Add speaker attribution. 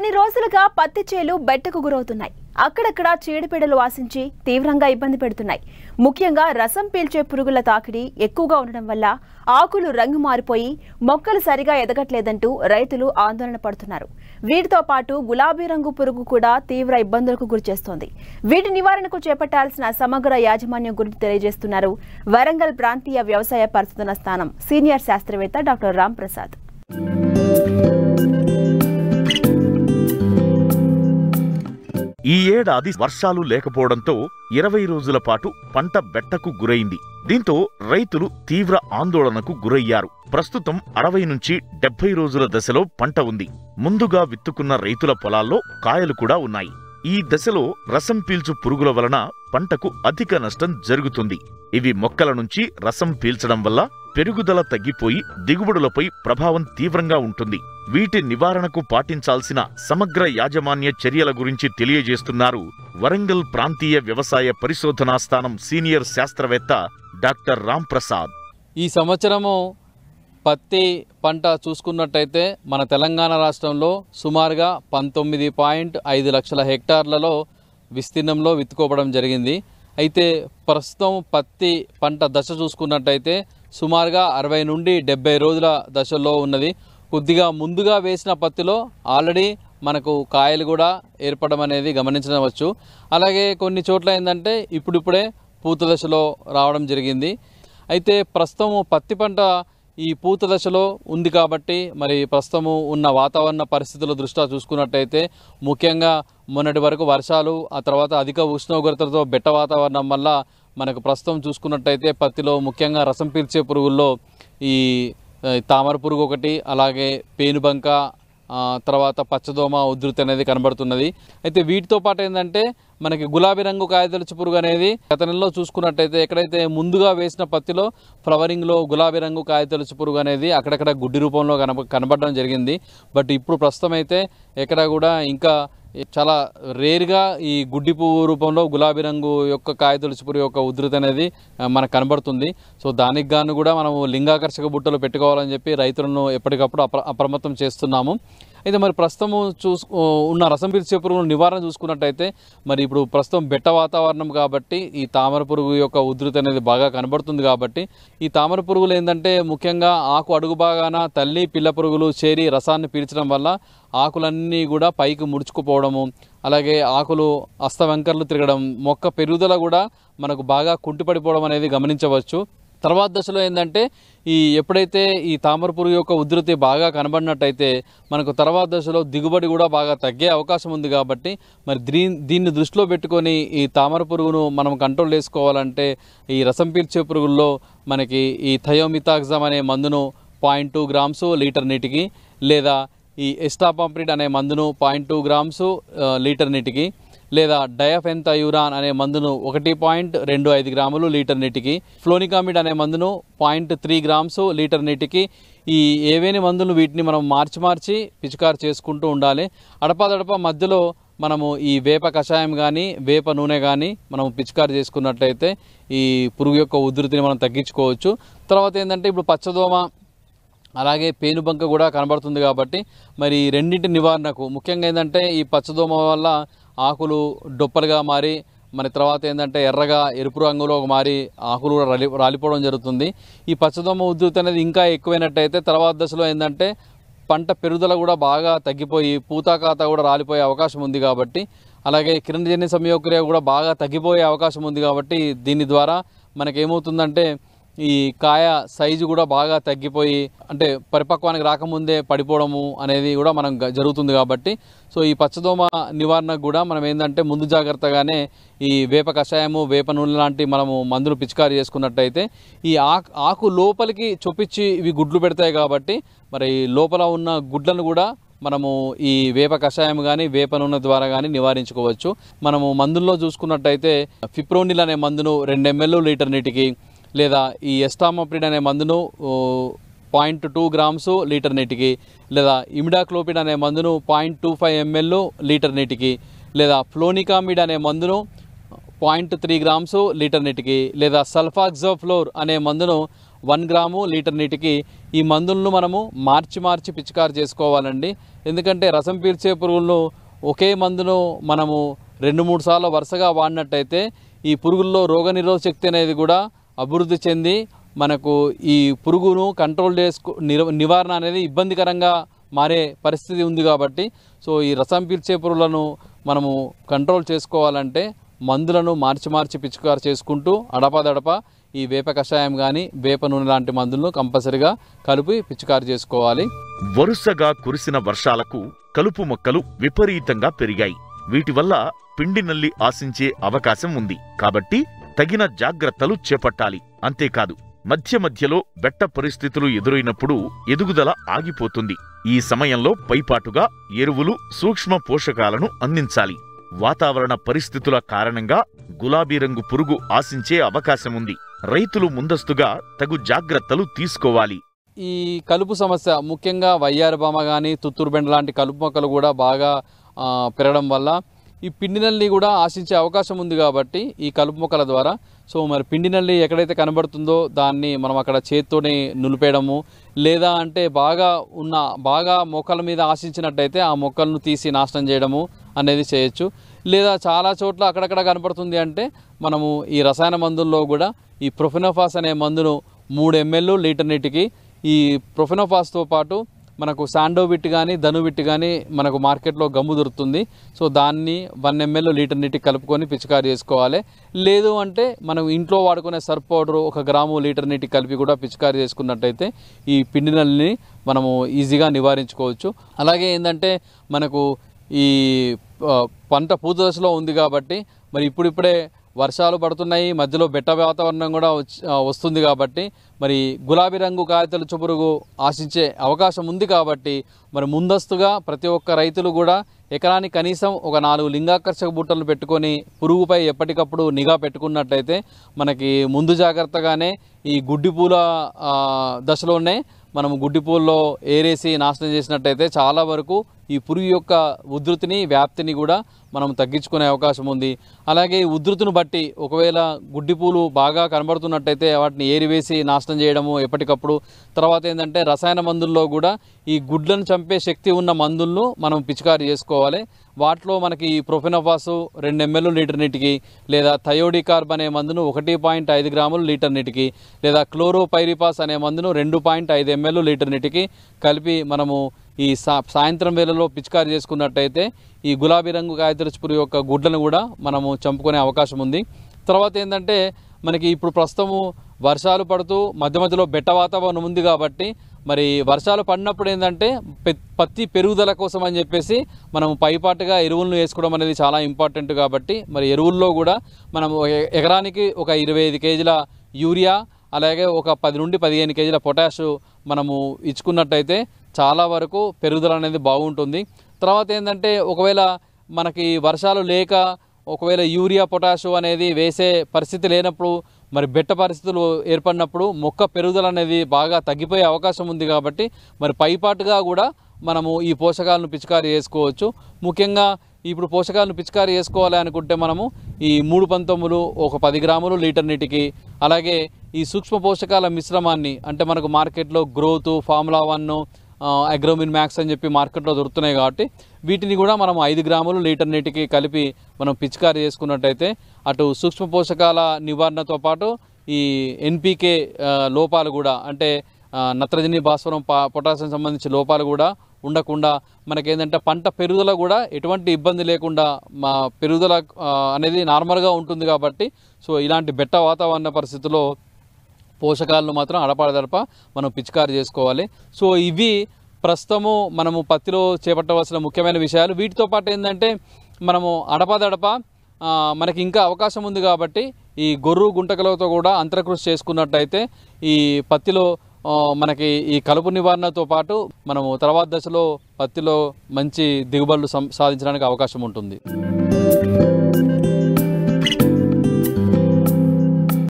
Speaker 1: కొన్ని రోజులుగా పత్తి చేలు బెట్టకు గురవుతున్నాయి అక్కడక్కడ చీడపీడలు వాసించి తీవ్రంగా ఇబ్బంది పెడుతున్నాయి ముఖ్యంగా రసం పీల్చే పురుగుల తాకిడి ఎక్కువగా ఉండడం వల్ల ఆకులు రంగు మారిపోయి మొక్కలు సరిగా ఎదగట్లేదంటూ రైతులు ఆందోళన పడుతున్నారు వీటితో పాటు గులాబీ రంగు పురుగు కూడా తీవ్ర ఇబ్బందులకు గురిచేస్తోంది వీటి నివారణకు చేపట్టాల్సిన సమగ్ర యాజమాన్యం గురించి తెలియజేస్తున్నారు వరంగల్ ప్రాంతీయ వ్యవసాయ పరిశోధన స్థానం సీనియర్ శాస్త్రవేత్త డాక్టర్ రాంప్రసాద్
Speaker 2: ఈ ఏడాది వర్షాలు లేకపోవడంతో ఇరవై రోజుల పాటు పంట బెట్టకు గురైంది దీంతో రైతులు తీవ్ర ఆందోళనకు గురయ్యారు ప్రస్తుతం అరవై నుంచి డెబ్బై రోజుల దశలో పంట ఉంది ముందుగా విత్తుకున్న రైతుల పొలాల్లో కాయలు కూడా ఉన్నాయి ఈ దశలో రసం పీల్చు పురుగుల వలన పంటకు అధిక నష్టం జరుగుతుంది ఇవి మొక్కల నుంచి రసం పీల్చడం వల్ల పెరుగుదల తగ్గిపోయి దిగుబడులపై ప్రభావం తీవ్రంగా ఉంటుంది వీటి నివారణకు పాటించాల్సిన సమగ్ర యాజమాన్య చర్యల గురించి తెలియజేస్తున్నారు వరంగల్ ప్రాంతీయ వ్యవసాయ పరిశోధనా స్థానం సీనియర్ శాస్త్రవేత్త డాక్టర్ రాంప్రసాద్ ఈ సంవత్సరము
Speaker 1: పత్తి పంట చూసుకున్నట్టయితే మన తెలంగాణ రాష్ట్రంలో సుమారుగా పంతొమ్మిది పాయింట్ ఐదు లక్షల హెక్టార్లలో విస్తీర్ణంలో విత్తుకోవడం జరిగింది అయితే ప్రస్తుతం పత్తి పంట దశ చూసుకున్నట్టయితే సుమారుగా అరవై నుండి డెబ్బై రోజుల దశల్లో ఉన్నది కొద్దిగా ముందుగా వేసిన పత్తిలో ఆల్రెడీ మనకు కాయలు కూడా ఏర్పడడం అనేది గమనించవచ్చు అలాగే కొన్ని చోట్ల ఏంటంటే ఇప్పుడిప్పుడే పూత దశలో రావడం జరిగింది అయితే ప్రస్తుతము పత్తి పంట ఈ పూత దశలో ఉంది కాబట్టి మరి ప్రస్తుతము ఉన్న వాతావరణ పరిస్థితుల దృష్ట్యా చూసుకున్నట్టయితే ముఖ్యంగా మొన్నటి వరకు వర్షాలు ఆ తర్వాత అధిక ఉష్ణోగ్రతతో బెట్ట వాతావరణం వల్ల మనకు ప్రస్తుతం చూసుకున్నట్టయితే పత్తిలో ముఖ్యంగా రసం పీల్చే పురుగుల్లో ఈ తామర పురుగు ఒకటి అలాగే పేనుబంక తర్వాత పచ్చదోమ ఉధృతి అనేది కనబడుతున్నది అయితే వీటితో పాటు ఏంటంటే మనకి గులాబీ రంగు కాయదలుచు పురుగు అనేది గత నెలలో చూసుకున్నట్టయితే ఎక్కడైతే ముందుగా వేసిన పత్తిలో ఫ్లవరింగ్లో గులాబీ రంగు కాయదలుచు పురుగు అనేది అక్కడక్కడ గుడ్డి రూపంలో కనబడడం జరిగింది బట్ ఇప్పుడు ప్రస్తుతం అయితే ఎక్కడ కూడా ఇంకా చాలా రేర్గా ఈ గుడ్డి పువ్వు రూపంలో గులాబీ రంగు యొక్క కాయ తులసిపురి యొక్క ఉధృతి అనేది మనకు కనబడుతుంది సో దానికి గాను కూడా మనము లింగాకర్షక బుట్టలు పెట్టుకోవాలని చెప్పి రైతులను ఎప్పటికప్పుడు అప్ర అప్రమత్తం చేస్తున్నాము అయితే మరి ప్రస్తుతం చూసు ఉన్న రసం పీల్చే పురుగును నివారణ చూసుకున్నట్టయితే మరి ఇప్పుడు ప్రస్తుతం బెట్ట వాతావరణం కాబట్టి ఈ తామర పురుగు యొక్క ఉధృతి అనేది బాగా కనబడుతుంది కాబట్టి ఈ తామర పురుగులు ఏంటంటే ముఖ్యంగా ఆకు అడుగు బాగాన తల్లి పిల్ల పురుగులు చేరి రసాన్ని పీల్చడం వల్ల ఆకులన్నీ కూడా పైకి ముడుచుకుపోవడము అలాగే ఆకులు అస్తవంకర్లు తిరగడం మొక్క పెరుగుదల కూడా మనకు బాగా కుంటిపడిపోవడం అనేది గమనించవచ్చు తర్వాత దశలో ఏంటంటే ఈ ఎప్పుడైతే ఈ తామర పురుగు యొక్క ఉధృతి బాగా కనబడినట్టయితే మనకు తర్వాత దశలో దిగుబడి కూడా బాగా తగ్గే అవకాశం ఉంది కాబట్టి మరి దీన్ని దృష్టిలో పెట్టుకొని ఈ తామర పురుగును మనం కంట్రోల్ చేసుకోవాలంటే ఈ రసం పీల్చే పురుగుల్లో మనకి ఈ థయోమితాగ్జామ్ అనే మందును పాయింట్ టూ గ్రామ్స్ లీటర్ నీటికి లేదా ఈ ఎస్టాపాంప్రిడ్ అనే మందును పాయింట్ టూ గ్రామ్స్ లీటర్ నీటికి లేదా డయఫెంతయూరాన్ అనే మందును ఒకటి పాయింట్ రెండు ఐదు గ్రాములు లీటర్ నీటికి ఫ్లోనికామిడ్ అనే మందును పాయింట్ త్రీ గ్రామ్స్ లీటర్ నీటికి ఈ ఏవేని మందులు వీటిని మనం మార్చి మార్చి పిచికారు చేసుకుంటూ ఉండాలి అడపాదడప మధ్యలో మనము ఈ వేప కషాయం కానీ వేప నూనె కానీ మనం పిచికారు చేసుకున్నట్లయితే ఈ పురుగు యొక్క ఉధృతిని మనం తగ్గించుకోవచ్చు తర్వాత ఏంటంటే ఇప్పుడు పచ్చదోమ అలాగే పేనుబంక కూడా కనబడుతుంది కాబట్టి మరి రెండింటి నివారణకు ముఖ్యంగా ఏంటంటే ఈ పచ్చదోమ వల్ల ఆకులు డొప్పలుగా మారి మరి తర్వాత ఏంటంటే ఎర్రగా ఎరుపు రంగులో మారి ఆకులు కూడా రాలి రాలిపోవడం జరుగుతుంది ఈ పచ్చదొమ్మ ఉధృతి అనేది ఇంకా ఎక్కువైనట్టయితే తర్వాత దశలో ఏంటంటే పంట పెరుగుదల కూడా బాగా తగ్గిపోయి పూతాకాత కూడా రాలిపోయే అవకాశం ఉంది కాబట్టి అలాగే కిరణజన్య సమయోక్రియ కూడా బాగా తగ్గిపోయే అవకాశం ఉంది కాబట్టి దీని ద్వారా మనకేమవుతుందంటే ఈ కాయ సైజు కూడా బాగా తగ్గిపోయి అంటే పరిపక్వానికి రాకముందే పడిపోవడము అనేది కూడా మనం జరుగుతుంది కాబట్టి సో ఈ పచ్చదోమ నివారణకు కూడా మనం ఏంటంటే ముందు జాగ్రత్తగానే ఈ వేప కషాయము వేప నూనె లాంటి మనము మందులు పిచికారి చేసుకున్నట్టయితే ఈ ఆకు లోపలికి చొప్పించి ఇవి గుడ్లు పెడతాయి కాబట్టి మరి లోపల ఉన్న గుడ్లను కూడా మనము ఈ వేప కషాయం కానీ వేప నూనె ద్వారా కానీ నివారించుకోవచ్చు మనము మందుల్లో చూసుకున్నట్టయితే ఫిప్రోనిల్ అనే మందును రెండు ఎంఎల్ లీటర్ నీటికి లేదా ఈ ఎస్టామోప్రిడ్ అనే మందును పాయింట్ టూ గ్రామ్స్ లీటర్ నీటికి లేదా ఇమిడాక్లోపిడ్ అనే మందును point two five ml litre నీటికి లేదా ఫ్లోనికామిడ్ అనే మందును పాయింట్ త్రీ గ్రామ్స్ లీటర్ నీటికి లేదా సల్ఫాక్జోఫ్లోర్ అనే మందును వన్ గ్రాము లీటర్ నీటికి ఈ మందులను మనము మార్చి మార్చి పిచికారు చేసుకోవాలండి ఎందుకంటే రసం పీల్చే పురుగులను ఒకే మందును మనము రెండు మూడు సార్లు వరుసగా వాడినట్టయితే ఈ పురుగుల్లో రోగనిరోధ శక్తి అనేది కూడా అభివృద్ధి చెంది మనకు ఈ పురుగును కంట్రోల్ చేసుకు నివారణ అనేది ఇబ్బందికరంగా మారే పరిస్థితి ఉంది కాబట్టి సో ఈ రసం పీల్చే పురుగులను మనము కంట్రోల్ చేసుకోవాలంటే మందులను మార్చి మార్చి పిచికారు చేసుకుంటూ అడపదడప ఈ వేప కషాయం కానీ వేప నూనె లాంటి మందులను కంపల్సరిగా
Speaker 2: కలిపి పిచ్చుకారు చేసుకోవాలి వరుసగా కురిసిన వర్షాలకు కలుపు మొక్కలు విపరీతంగా పెరిగాయి వీటి వల్ల పిండి నల్లి ఆశించే అవకాశం ఉంది కాబట్టి తగిన జాగ్రత్తలు చేపట్టాలి అంతేకాదు మధ్య మధ్యలో బెట్ట పరిస్థితులు ఎదురైనప్పుడు ఎదుగుదల ఆగిపోతుంది ఈ సమయంలో పైపాటుగా ఎరువులు సూక్ష్మ పోషకాలను అందించాలి వాతావరణ పరిస్థితుల కారణంగా గులాబీ రంగు పురుగు ఆశించే అవకాశముంది రైతులు ముందస్తుగా తగు జాగ్రత్తలు తీసుకోవాలి
Speaker 1: ఈ కలుపు సమస్య ముఖ్యంగా వయ్యారబామ తుత్తూరు తుత్తూరుబెండ లాంటి కలుపు మొక్కలు కూడా బాగా పెరగడం వల్ల ఈ పిండి నల్లి కూడా ఆశించే అవకాశం ఉంది కాబట్టి ఈ కలుపు మొక్కల ద్వారా సో మరి పిండి నల్లి ఎక్కడైతే కనబడుతుందో దాన్ని మనం అక్కడ చేత్తోనే నులిపేయడము లేదా అంటే బాగా ఉన్న బాగా మొక్కల మీద ఆశించినట్టయితే ఆ మొక్కలను తీసి నాశనం చేయడము అనేది చేయొచ్చు లేదా చాలా చోట్ల అక్కడక్కడ కనపడుతుంది అంటే మనము ఈ రసాయన మందుల్లో కూడా ఈ ప్రొఫినోఫాస్ అనే మందును మూడు ఎంఎల్ లీటర్ నీటికి ఈ ప్రొఫినోఫాస్తో పాటు మనకు శాండో విట్ కానీ ధను విట్ కానీ మనకు మార్కెట్లో గమ్ము దొరుకుతుంది సో దాన్ని వన్ ఎంఎల్ లీటర్ నీటికి కలుపుకొని పిచికారి చేసుకోవాలి లేదు అంటే మనం ఇంట్లో వాడుకునే సర్ఫ్ పౌడర్ ఒక గ్రాము లీటర్ నీటికి కలిపి కూడా పిచికారి చేసుకున్నట్టయితే ఈ పిండి నల్లిని మనము ఈజీగా నివారించుకోవచ్చు అలాగే ఏంటంటే మనకు ఈ పంట పూత దశలో ఉంది కాబట్టి మరి ఇప్పుడిప్పుడే వర్షాలు పడుతున్నాయి మధ్యలో బెట్ట వాతావరణం కూడా వస్తుంది కాబట్టి మరి గులాబీ రంగు కాగితలు చుపురుగు ఆశించే అవకాశం ఉంది కాబట్టి మరి ముందస్తుగా ప్రతి ఒక్క రైతులు కూడా ఎకరానికి కనీసం ఒక నాలుగు లింగాకర్షక బుట్టలు పెట్టుకొని పురుగుపై ఎప్పటికప్పుడు నిఘా పెట్టుకున్నట్టయితే మనకి ముందు జాగ్రత్తగానే ఈ గుడ్డిపూల దశలోనే మనం గుడ్డిపూల్లో ఏరేసి నాశనం చేసినట్టయితే చాలా వరకు ఈ పురుగు యొక్క ఉధృతిని వ్యాప్తిని కూడా మనం తగ్గించుకునే అవకాశం ఉంది అలాగే ఈ ఉధృతిని బట్టి ఒకవేళ గుడ్డి పూలు బాగా కనబడుతున్నట్టయితే వాటిని ఏరివేసి నాశనం చేయడము ఎప్పటికప్పుడు తర్వాత ఏంటంటే రసాయన మందుల్లో కూడా ఈ గుడ్లను చంపే శక్తి ఉన్న మందులను మనం పిచికారి చేసుకోవాలి వాటిలో మనకి ప్రొఫినోఫాసు రెండు ఎంఎల్ లీటర్ నీటికి లేదా థయోడికార్బ్ అనే మందును ఒకటి పాయింట్ ఐదు గ్రాములు లీటర్ నీటికి లేదా క్లోరోపైరిపాస్ అనే మందును రెండు పాయింట్ ఐదు ఎంఎల్ లీటర్ నీటికి కలిపి మనము ఈ సా సాయంత్రం వేళలో పిచికారి చేసుకున్నట్టయితే ఈ గులాబీ రంగు కాయతరుచుపురు యొక్క గుడ్లను కూడా మనము చంపుకునే అవకాశం ఉంది తర్వాత ఏంటంటే మనకి ఇప్పుడు ప్రస్తుతము వర్షాలు పడుతూ మధ్య మధ్యలో బెట్ట వాతావరణం ఉంది కాబట్టి మరి వర్షాలు పడినప్పుడు ఏంటంటే పత్తి పెరుగుదల కోసం అని చెప్పేసి మనం పైపాటుగా ఎరువులను వేసుకోవడం అనేది చాలా ఇంపార్టెంట్ కాబట్టి మరి ఎరువుల్లో కూడా మనం ఎకరానికి ఒక ఇరవై ఐదు కేజీల యూరియా అలాగే ఒక పది నుండి పదిహేను కేజీల పొటాష్ మనము ఇచ్చుకున్నట్టయితే చాలా వరకు పెరుగుదల అనేది బాగుంటుంది తర్వాత ఏంటంటే ఒకవేళ మనకి వర్షాలు లేక ఒకవేళ యూరియా పొటాషు అనేది వేసే పరిస్థితి లేనప్పుడు మరి బెట్ట పరిస్థితులు ఏర్పడినప్పుడు మొక్క పెరుగుదల అనేది బాగా తగ్గిపోయే అవకాశం ఉంది కాబట్టి మరి పైపాటుగా కూడా మనము ఈ పోషకాలను పిచికారీ చేసుకోవచ్చు ముఖ్యంగా ఇప్పుడు పోషకాలను పిచికారీ చేసుకోవాలి అనుకుంటే మనము ఈ మూడు పంతొమ్మిది ఒక పది గ్రాములు లీటర్ నీటికి అలాగే ఈ సూక్ష్మ పోషకాల మిశ్రమాన్ని అంటే మనకు మార్కెట్లో growth formula one Agromin Max అని చెప్పి మార్కెట్లో దొరుకుతున్నాయి కాబట్టి వీటిని కూడా మనం ఐదు గ్రాములు లీటర్ నీటికి కలిపి మనం పిచికారి చేసుకున్నట్టయితే అటు సూక్ష్మ పోషకాల నివారణతో పాటు ఈ ఎన్పికే లోపాలు కూడా అంటే నత్రజని భాస్వరం పొటాషియం సంబంధించి లోపాలు కూడా ఉండకుండా మనకేంటంటే పంట పెరుగుదల కూడా ఎటువంటి ఇబ్బంది లేకుండా మా పెరుగుదల అనేది నార్మల్గా ఉంటుంది కాబట్టి సో ఇలాంటి బెట్ట వాతావరణ పరిస్థితుల్లో పోషకాలను మాత్రం అడపాడదడప మనం పిచికారు చేసుకోవాలి సో ఇవి ప్రస్తుతము మనము పత్తిలో చేపట్టవలసిన ముఖ్యమైన విషయాలు వీటితో పాటు ఏంటంటే మనము అడపాదడప మనకి ఇంకా అవకాశం ఉంది కాబట్టి ఈ గొర్రు గుంటకలతో కూడా అంతరకృషి చేసుకున్నట్టయితే ఈ పత్తిలో మనకి ఈ కలుపు నివారణతో పాటు మనము తర్వాత దశలో పత్తిలో మంచి దిగుబడులు సాధించడానికి అవకాశం ఉంటుంది